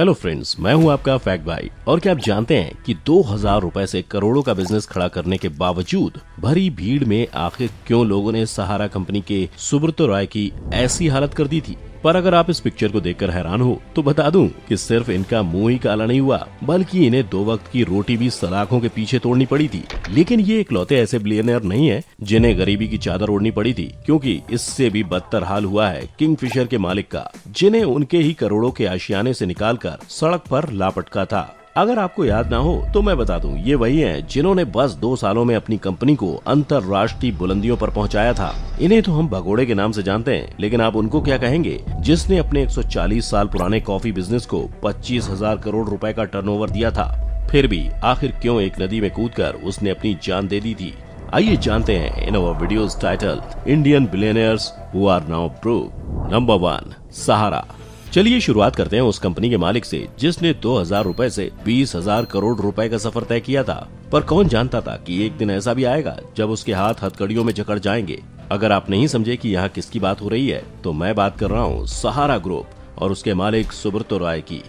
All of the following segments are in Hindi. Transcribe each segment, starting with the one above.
हेलो फ्रेंड्स मैं हूं आपका फैक्ट भाई और क्या आप जानते हैं कि दो हजार रूपए ऐसी करोड़ों का बिजनेस खड़ा करने के बावजूद भरी भीड़ में आखिर क्यों लोगों ने सहारा कंपनी के सुब्रत राय की ऐसी हालत कर दी थी पर अगर आप इस पिक्चर को देखकर हैरान हो तो बता दूं कि सिर्फ इनका मुंह ही काला नहीं हुआ बल्कि इन्हें दो वक्त की रोटी भी सलाखों के पीछे तोड़नी पड़ी थी लेकिन ये इकलौते ऐसे बिलियनर नहीं है जिन्हें गरीबी की चादर ओढ़नी पड़ी थी क्योंकि इससे भी बदतर हाल हुआ है फिशर के मालिक का जिन्हें उनके ही करोड़ों के आशियाने से कर सड़क पर लापटका था अगर आपको याद ना हो तो मैं बता दूं ये वही हैं जिन्होंने बस दो सालों में अपनी कंपनी को अंतरराष्ट्रीय बुलंदियों पर पहुंचाया था इन्हें तो हम भगोड़े के नाम से जानते हैं लेकिन आप उनको क्या कहेंगे जिसने अपने 140 साल पुराने कॉफी बिजनेस को पच्चीस हजार करोड़ रुपए का टर्नओवर दिया था फिर भी आखिर क्यों एक नदी में कूद उसने अपनी जान दे दी थी आइए जानते हैं in our title Indian billionaires who are now prove number one Sahara चलिए शुरुआत करते हैं उस कंपनी के मालिक से जिसने दो हजार रूपए ऐसी बीस हजार करोड़ रुपए का सफर तय किया था पर कौन जानता था कि एक दिन ऐसा भी आएगा जब उसके हाथ हथकड़ियों में जकड़ जाएंगे अगर आप नहीं समझे कि यहाँ किसकी बात हो रही है तो मैं बात कर रहा हूँ सहारा ग्रुप और उसके मालिक सुब्रतो राय की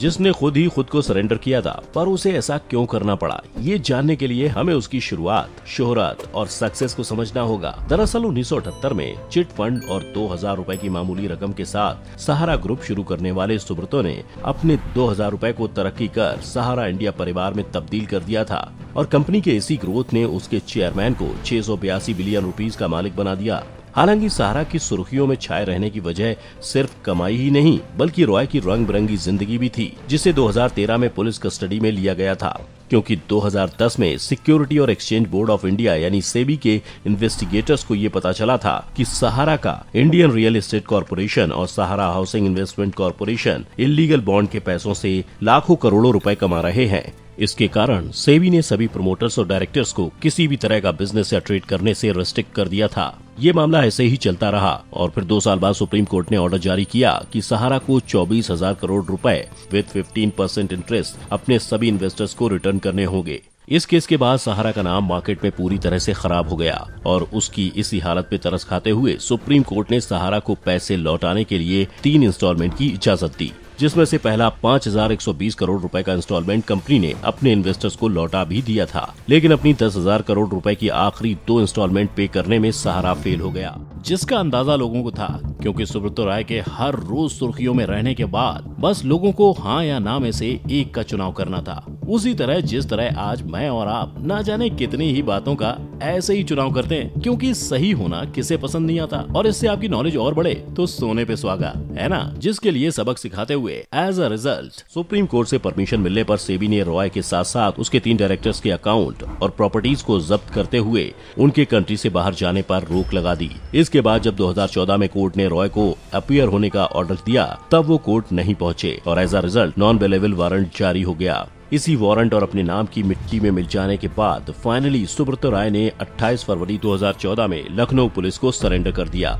जिसने खुद ही खुद को सरेंडर किया था पर उसे ऐसा क्यों करना पड़ा ये जानने के लिए हमें उसकी शुरुआत शोहरत और सक्सेस को समझना होगा दरअसल उन्नीस में चिट फंड और दो हजार रूपए की मामूली रकम के साथ सहारा ग्रुप शुरू करने वाले सुब्रतो ने अपने दो हजार रूपए को तरक्की कर सहारा इंडिया परिवार में तब्दील कर दिया था और कंपनी के इसी ग्रोथ ने उसके चेयरमैन को छह बिलियन रूपीज का मालिक बना दिया हालांकि सहारा की सुर्खियों में छाए रहने की वजह सिर्फ कमाई ही नहीं बल्कि रॉय की रंग बिरंगी जिंदगी भी थी जिसे 2013 में पुलिस कस्टडी में लिया गया था क्योंकि 2010 में सिक्योरिटी और एक्सचेंज बोर्ड ऑफ इंडिया यानी सेबी के इन्वेस्टिगेटर्स को ये पता चला था कि सहारा का इंडियन रियल एस्टेट कॉरपोरेशन और Sahara housing investment corporation illegal bond के पैसों से लाखों करोड़ों रुपए कमा रहे हैं इसके कारण सेबी ने सभी प्रमोटर्स और डायरेक्टर्स को किसी भी तरह का बिजनेस या ट्रेड करने से रेस्ट्रिक्ट कर दिया था ये मामला ऐसे ही चलता रहा और फिर दो साल बाद सुप्रीम कोर्ट ने ऑर्डर जारी किया कि सहारा को चौबीस हजार करोड़ रुपए विद 15 परसेंट इंटरेस्ट अपने सभी इन्वेस्टर्स को रिटर्न करने होंगे इस केस के बाद सहारा का नाम मार्केट में पूरी तरह से खराब हो गया और उसकी इसी हालत पे तरस खाते हुए सुप्रीम कोर्ट ने सहारा को पैसे लौटाने के लिए तीन इंस्टॉलमेंट की इजाजत दी जिसमें से पहला 5,120 करोड़ रुपए का इंस्टॉलमेंट कंपनी ने अपने इन्वेस्टर्स को लौटा भी दिया था लेकिन अपनी 10,000 करोड़ रुपए की आखिरी दो इंस्टॉलमेंट पे करने में सहारा फेल हो गया जिसका अंदाजा लोगों को था क्योंकि सुब्रतो राय के हर रोज सुर्खियों में रहने के बाद बस लोगों को हाँ या ना में से एक का चुनाव करना था उसी तरह जिस तरह आज मैं और आप ना जाने कितनी ही बातों का ऐसे ही चुनाव करते हैं क्योंकि सही होना किसे पसंद नहीं आता और इससे आपकी नॉलेज और बढ़े तो सोने पे स्वागत है ना जिसके लिए सबक सिखाते हुए as a result supreme court से परमिशन मिलने पर सेबी ने रॉय के साथ साथ उसके तीन डायरेक्टर्स के अकाउंट और प्रॉपर्टीज को जब्त करते हुए उनके कंट्री से बाहर जाने पर रोक लगा दी इसके बाद जब 2014 में कोर्ट ने रॉय को अपियर होने का ऑर्डर दिया तब वो कोर्ट नहीं पहुंचे और as a result non bailable warrant जारी हो गया इसी वारंट और अपने नाम की मिट्टी में मिल जाने के बाद फाइनली सुब्रत राय ने 28 फरवरी 2014 में लखनऊ पुलिस को सरेंडर कर दिया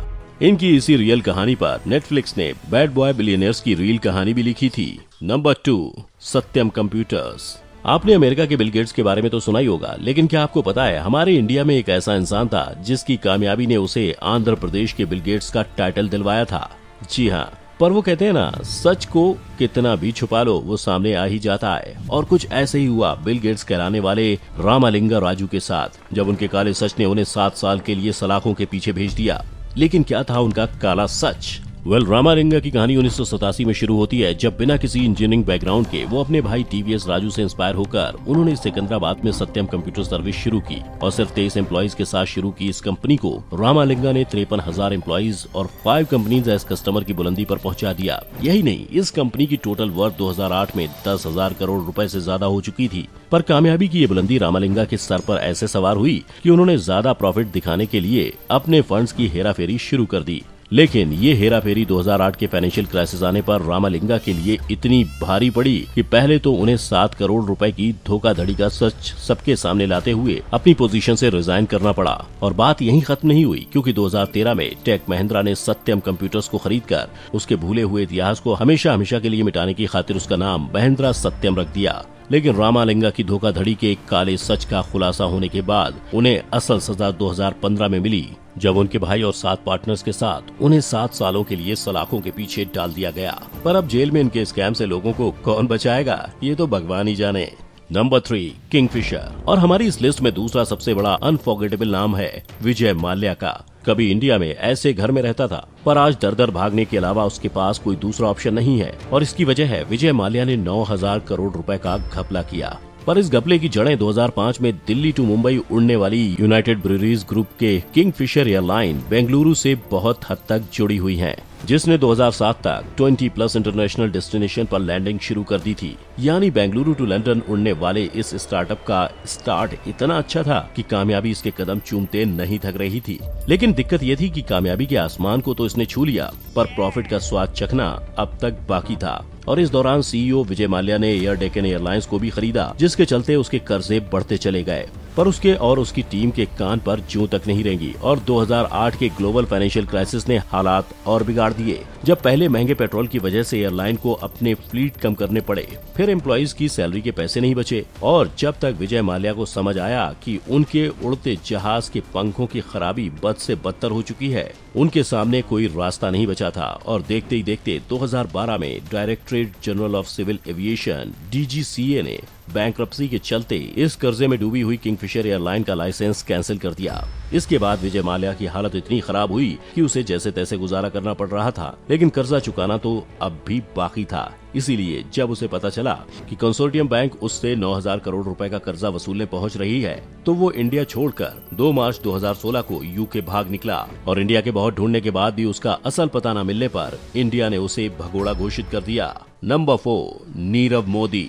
इनकी इसी रियल कहानी पर नेटफ्लिक्स ने बैड बॉय बिलियनर्स की रियल कहानी भी लिखी थी नंबर टू सत्यम कंप्यूटर्स आपने अमेरिका के बिलगेट्स के बारे में तो सुना ही होगा लेकिन क्या आपको पता है हमारे इंडिया में एक ऐसा इंसान था जिसकी कामयाबी ने उसे आंध्र प्रदेश के बिलगेट्स का टाइटल दिलवाया था जी हाँ पर वो कहते हैं ना सच को कितना भी छुपा लो वो सामने आ ही जाता है और कुछ ऐसे ही हुआ बिल गेट्स कहलाने वाले रामालिंगा राजू के साथ जब उनके काले सच ने उन्हें सात साल के लिए सलाखों के पीछे भेज दिया लेकिन क्या था उनका काला सच वेल well, रामालिंगा की कहानी उन्नीस में शुरू होती है जब बिना किसी इंजीनियरिंग बैकग्राउंड के वो अपने भाई टीवीएस राजू से इंस्पायर होकर उन्होंने सिकंदराबाद में सत्यम कंप्यूटर सर्विस शुरू की और सिर्फ तेईस एम्प्लॉज के साथ शुरू की इस कंपनी को रामालिंगा ने तिरपन हजार एम्प्लॉयज और फाइव कंपनीज एस कस्टमर की बुलंदी आरोप पहुँचा दिया यही नहीं इस कंपनी की टोटल वर्थ दो में दस हजार करोड़ रूपए ऐसी ज्यादा हो चुकी थी पर कामयाबी की ये बुलंदी रामालिंगा के सर पर ऐसे सवार हुई कि उन्होंने ज्यादा प्रॉफिट दिखाने के लिए अपने फंड्स की हेराफेरी शुरू कर दी लेकिन ये हेरा फेरी 2008 के फाइनेंशियल क्राइसिस आने पर रामालिंगा के लिए इतनी भारी पड़ी कि पहले तो उन्हें सात करोड़ रुपए की धोखाधड़ी का सच सबके सामने लाते हुए अपनी पोजीशन से रिजाइन करना पड़ा और बात यहीं खत्म नहीं हुई क्योंकि 2013 में टेक महिंद्रा ने सत्यम कंप्यूटर्स को खरीदकर उसके भूले हुए इतिहास को हमेशा हमेशा के लिए मिटाने की खातिर उसका नाम महिंद्रा सत्यम रख दिया लेकिन रामालिंगा की धोखाधड़ी के एक काले सच का खुलासा होने के बाद उन्हें असल सजा 2015 में मिली जब उनके भाई और सात पार्टनर्स के साथ उन्हें सात सालों के लिए सलाखों के पीछे डाल दिया गया पर अब जेल में इनके स्कैम से लोगों को कौन बचाएगा ये तो भगवान ही जाने नंबर थ्री किंगफिशर और हमारी इस लिस्ट में दूसरा सबसे बड़ा अनफॉर्गेटेबल नाम है विजय माल्या का कभी इंडिया में ऐसे घर में रहता था पर आज दर दर भागने के अलावा उसके पास कोई दूसरा ऑप्शन नहीं है और इसकी वजह है विजय माल्या ने 9000 करोड़ रुपए का घपला किया पर इस घपले की जड़ें 2005 में दिल्ली टू मुंबई उड़ने वाली यूनाइटेड ब्रिज ग्रुप के किंगफिशर एयरलाइन बेंगलुरु से बहुत हद तक जुड़ी हुई है जिसने 2007 तक 20 प्लस इंटरनेशनल डेस्टिनेशन पर लैंडिंग शुरू कर दी थी यानी बेंगलुरु टू लंदन उड़ने वाले इस स्टार्टअप का स्टार्ट इतना अच्छा था कि कामयाबी इसके कदम चूमते नहीं थक रही थी लेकिन दिक्कत ये थी कि कामयाबी के आसमान को तो इसने छू लिया पर प्रॉफिट का स्वाद चखना अब तक बाकी था और इस दौरान सीईओ e विजय माल्या ने एयर डेकन एयरलाइंस को भी खरीदा जिसके चलते उसके कर्जे बढ़ते चले गए पर उसके और उसकी टीम के कान पर जू तक नहीं रहेंगी और 2008 के ग्लोबल फाइनेंशियल क्राइसिस ने हालात और बिगाड़ दिए जब पहले महंगे पेट्रोल की वजह से एयरलाइन को अपने फ्लीट कम करने पड़े फिर एम्प्लॉयज की सैलरी के पैसे नहीं बचे और जब तक विजय माल्या को समझ आया कि उनके उड़ते जहाज के पंखों की खराबी बद से बदतर हो चुकी है उनके सामने कोई रास्ता नहीं बचा था और देखते ही देखते 2012 में directorate general of civil aviation DGCA ने बैंक्रप्सी के चलते इस कर्जे में डूबी हुई किंगफिशर एयरलाइन का लाइसेंस कैंसिल कर दिया इसके बाद विजय माल्या की हालत इतनी खराब हुई कि उसे जैसे तैसे गुजारा करना पड़ रहा था लेकिन कर्जा चुकाना तो अब भी बाकी था इसीलिए जब उसे पता चला कि कंसोर्टियम बैंक उससे 9000 करोड़ रुपए का कर्जा वसूलने पहुंच रही है तो वो इंडिया छोड़कर 2 मार्च 2016 को यूके भाग निकला और इंडिया के बहुत ढूंढने के बाद भी उसका असल पता न मिलने पर इंडिया ने उसे भगोड़ा घोषित कर दिया नंबर फोर नीरव मोदी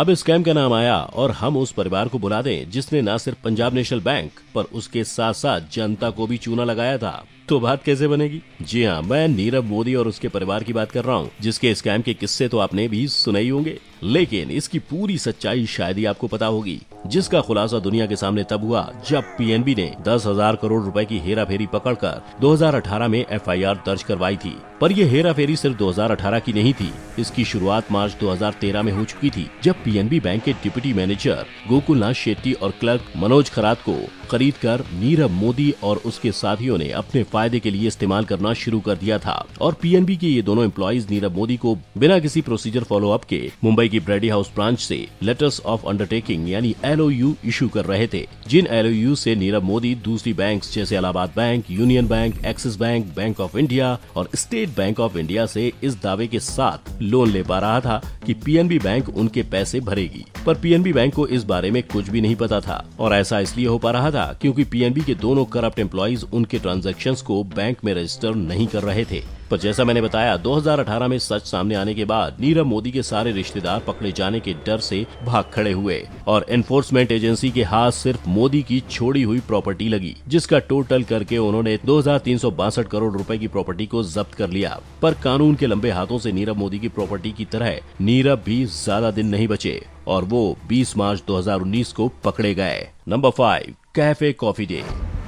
अब इस स्कैम का नाम आया और हम उस परिवार को बुला दें जिसने न सिर्फ पंजाब नेशनल बैंक पर उसके साथ साथ जनता को भी चूना लगाया था तो बात कैसे बनेगी जी हाँ मैं नीरव मोदी और उसके परिवार की बात कर रहा हूँ जिसके स्कैम के किस्से तो आपने भी सुने ही होंगे लेकिन इसकी पूरी सच्चाई शायद ही आपको पता होगी जिसका खुलासा दुनिया के सामने तब हुआ जब पीएनबी ने दस हजार करोड़ रुपए की हेरा फेरी पकड़ कर 2018 में एफ दर्ज करवाई थी पर यह हेरा फेरी सिर्फ दो की नहीं थी इसकी शुरुआत मार्च 2013 में हो चुकी थी जब पीएनबी बैंक के डिप्टी मैनेजर गोकुलनाथ शेट्टी और क्लर्क मनोज खरात को खरीद कर नीरव मोदी और उसके साथियों ने अपने फायदे के लिए इस्तेमाल करना शुरू कर दिया था और पीएनबी के ये दोनों एम्प्लॉज नीरव मोदी को बिना किसी प्रोसीजर फॉलो अप के मुंबई की ब्रेडी हाउस ब्रांच से लेटर्स ऑफ अंडरटेकिंग यानी एलओयू इशू कर रहे थे जिन एलओयू से नीरव मोदी दूसरी बैंक जैसे Allahabad bank union bank Axis bank bank of India और स्टेट बैंक ऑफ इंडिया से इस दावे के साथ लोन ले पा रहा था कि पीएनबी बैंक उनके पैसे भरेगी पर पीएनबी बैंक को इस बारे में कुछ भी नहीं पता था और ऐसा इसलिए हो पा रहा था क्योंकि पीएनबी के दोनों करप्ट एम्प्लॉज उनके ट्रांजैक्शंस को बैंक में रजिस्टर नहीं कर रहे थे पर जैसा मैंने बताया 2018 में सच सामने आने के बाद नीरव मोदी के सारे रिश्तेदार पकड़े जाने के डर से भाग खड़े हुए और एनफोर्समेंट एजेंसी के हाथ सिर्फ मोदी की छोड़ी हुई प्रॉपर्टी लगी जिसका टोटल करके उन्होंने दो करोड़ रूपए की प्रॉपर्टी को जब्त कर लिया पर कानून के लंबे हाथों ऐसी नीरव मोदी की प्रॉपर्टी की तरह नीरव भी ज्यादा दिन नहीं बचे और वो 20 मार्च 2019 को पकड़े गए number five cafe coffee day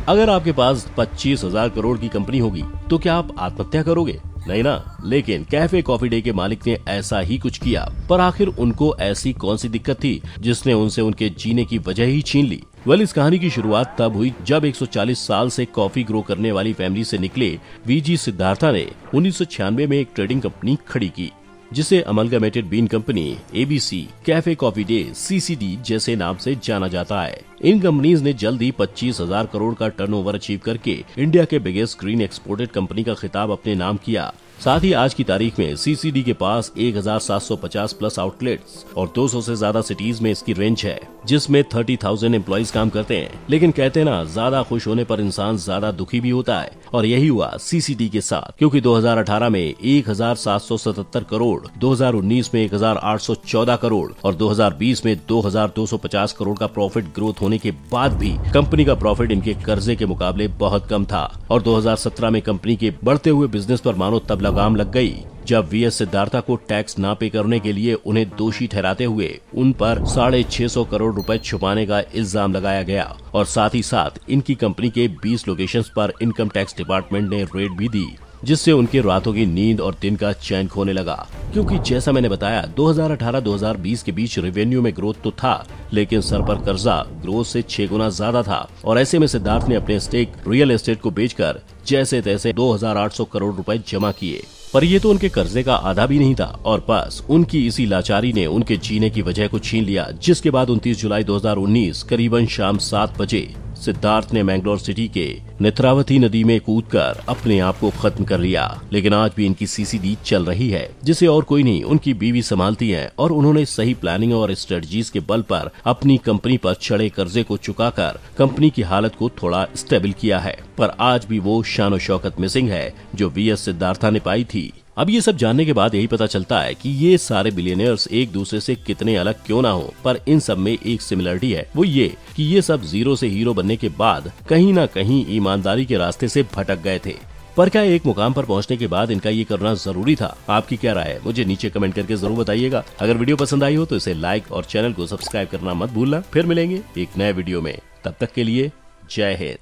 अगर आपके पास पच्चीस हजार करोड़ की कंपनी होगी तो क्या आप आत्महत्या करोगे नहीं ना लेकिन कैफे कॉफी डे के मालिक ने ऐसा ही कुछ किया पर आखिर उनको ऐसी कौन सी दिक्कत थी जिसने उनसे उनके जीने की वजह ही छीन ली वेल इस कहानी की शुरुआत तब हुई जब 140 साल से कॉफी ग्रो करने वाली फैमिली से निकले वीजी सिद्धार्था ने उन्नीस में एक ट्रेडिंग कंपनी खड़ी की जिसे amalgamated bean company ABC cafe coffee day CCD जैसे नाम से जाना जाता है इन कंपनीज ने जल्द ही पच्चीस हजार करोड़ का टर्नओवर अचीव करके इंडिया के बिगेस्ट ग्रीन एक्सपोर्टेड कंपनी का खिताब अपने नाम किया साथ ही आज की तारीख में सीसीडी के पास 1750 प्लस आउटलेट्स और 200 से ज्यादा सिटीज में इसकी रेंज है जिसमें 30,000 एम्प्लॉज काम करते हैं लेकिन कहते ना ज्यादा खुश होने पर इंसान ज्यादा दुखी भी होता है और यही हुआ सीसीडी के साथ क्योंकि 2018 में 1777 करोड़ 2019 में 1814 करोड़ और 2020 में 2250 करोड़ का प्रॉफिट ग्रोथ होने के बाद भी कंपनी का प्रॉफिट इनके कर्जे के मुकाबले बहुत कम था और 2017 में कंपनी के बढ़ते हुए बिजनेस पर मानो तबला लगाम लग गई जब वी एस सिद्धार्था को टैक्स ना पे करने के लिए उन्हें दोषी ठहराते हुए उन पर साढ़े छह सौ करोड़ रुपए छुपाने का इल्जाम लगाया गया और साथ ही साथ इनकी कंपनी के 20 लोकेशंस पर इनकम टैक्स डिपार्टमेंट ने रेड भी दी जिससे उनके रातों की नींद और दिन का चैन खोने लगा क्योंकि जैसा मैंने बताया 2018-2020 के बीच रेवेन्यू में ग्रोथ तो था लेकिन सर पर कर्जा ग्रोथ से छह गुना ज्यादा था और ऐसे में सिद्धार्थ ने अपने स्टेक रियल एस्टेट को बेचकर जैसे तैसे 2,800 करोड़ रुपए जमा किए पर ये तो उनके कर्जे का आधा भी नहीं था और बस उनकी इसी लाचारी ने उनके जीने की वजह को छीन लिया जिसके बाद 29 जुलाई 2019 करीबन शाम सात बजे सिद्धार्थ ने मैंगलोर सिटी के नेत्रावती नदी में कूदकर अपने आप को खत्म कर लिया लेकिन आज भी इनकी सीसीडी चल रही है जिसे और कोई नहीं उनकी बीवी संभालती है और उन्होंने सही प्लानिंग और स्ट्रेटजीज के बल पर अपनी कंपनी पर चढ़े कर्जे को चुकाकर कंपनी की हालत को थोड़ा स्टेबल किया है पर आज भी वो शानो शौकत मिसिंग है जो वी एस सिद्धार्था ने पाई थी अब ये सब जानने के बाद यही पता चलता है कि ये सारे बिलियनियर्स एक दूसरे से कितने अलग क्यों ना हो पर इन सब में एक सिमिलरिटी है वो ये कि ये सब जीरो से हीरो बनने के बाद कहीं ना कहीं ईमानदारी के रास्ते से भटक गए थे पर क्या एक मुकाम पर पहुंचने के बाद इनका ये करना जरूरी था आपकी क्या राय है मुझे नीचे कमेंट करके जरूर बताइएगा अगर वीडियो पसंद आई हो तो इसे लाइक और चैनल को सब्सक्राइब करना मत भूलना फिर मिलेंगे एक नए वीडियो में तब तक के लिए जय हिंद